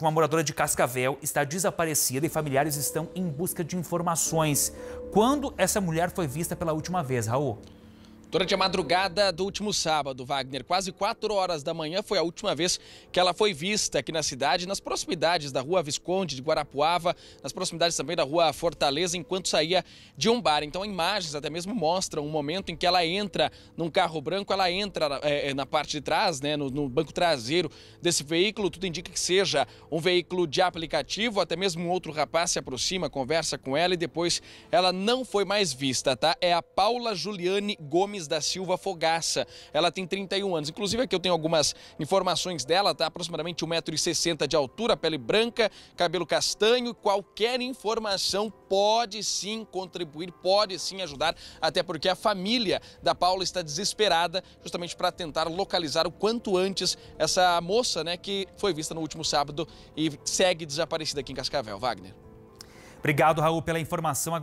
Uma moradora de Cascavel está desaparecida e familiares estão em busca de informações. Quando essa mulher foi vista pela última vez, Raul? Durante a madrugada do último sábado, Wagner, quase 4 horas da manhã, foi a última vez que ela foi vista aqui na cidade, nas proximidades da rua Visconde de Guarapuava, nas proximidades também da rua Fortaleza, enquanto saía de um bar. Então, imagens até mesmo mostram um momento em que ela entra num carro branco, ela entra é, na parte de trás, né, no, no, banco traseiro desse veículo. Tudo indica que seja um veículo de aplicativo, até mesmo um outro rapaz se aproxima, conversa com ela e depois ela não foi mais vista, tá? É a Paula Juliane Gomes da Silva Fogaça. Ela tem 31 anos. Inclusive, aqui eu tenho algumas informações dela, tá? Aproximadamente 1,60m de altura, pele branca, cabelo castanho. Qualquer informação pode sim contribuir, pode sim ajudar, até porque a família da Paula está desesperada justamente para tentar localizar o quanto antes essa moça, né, que foi vista no último sábado e segue desaparecida aqui em Cascavel. Wagner. Obrigado, Raul, pela informação. Agora...